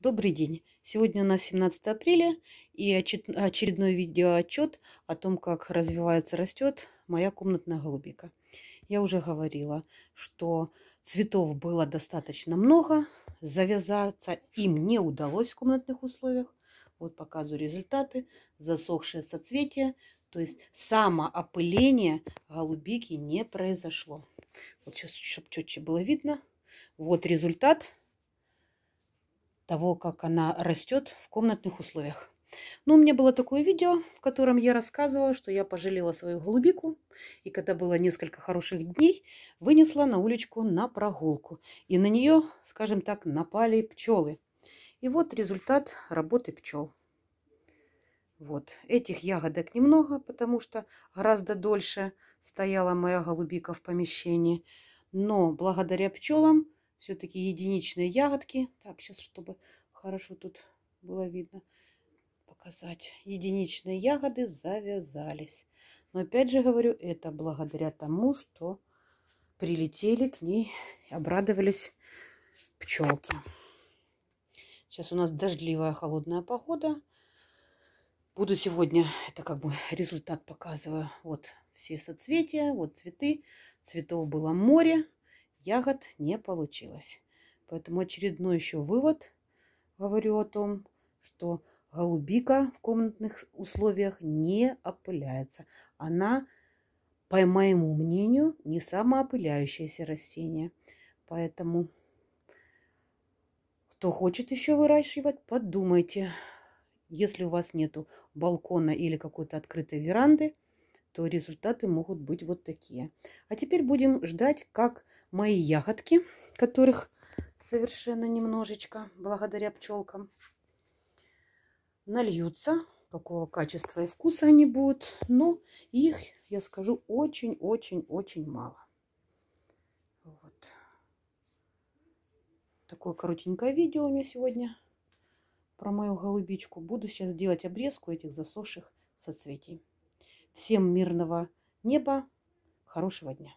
Добрый день! Сегодня у нас 17 апреля и очередной видеоотчет о том, как развивается, растет моя комнатная голубика. Я уже говорила, что цветов было достаточно много, завязаться им не удалось в комнатных условиях. Вот показываю результаты. Засохшее соцветие, то есть самоопыление голубики не произошло. Вот сейчас, чтобы четче было видно. Вот результат – того, как она растет в комнатных условиях. Но у меня было такое видео, в котором я рассказывала, что я пожалела свою голубику, и когда было несколько хороших дней, вынесла на уличку на прогулку. И на нее, скажем так, напали пчелы. И вот результат работы пчел. Вот, этих ягодок немного, потому что гораздо дольше стояла моя голубика в помещении. Но благодаря пчелам все-таки единичные ягодки. Так, сейчас, чтобы хорошо тут было видно показать. Единичные ягоды завязались. Но опять же говорю, это благодаря тому, что прилетели к ней, обрадовались пчелки. Сейчас у нас дождливая холодная погода. Буду сегодня, это как бы результат показываю. Вот все соцветия, вот цветы. Цветов было море ягод не получилось. Поэтому очередной еще вывод говорю о том, что голубика в комнатных условиях не опыляется. Она, по моему мнению, не самоопыляющееся растение. Поэтому, кто хочет еще выращивать, подумайте. Если у вас нету балкона или какой-то открытой веранды – то результаты могут быть вот такие. А теперь будем ждать, как мои ягодки, которых совершенно немножечко, благодаря пчелкам, нальются. Какого качества и вкуса они будут. Но их, я скажу, очень-очень-очень мало. Вот. Такое коротенькое видео у меня сегодня про мою голубичку. Буду сейчас делать обрезку этих засохших соцветий. Всем мирного неба, хорошего дня.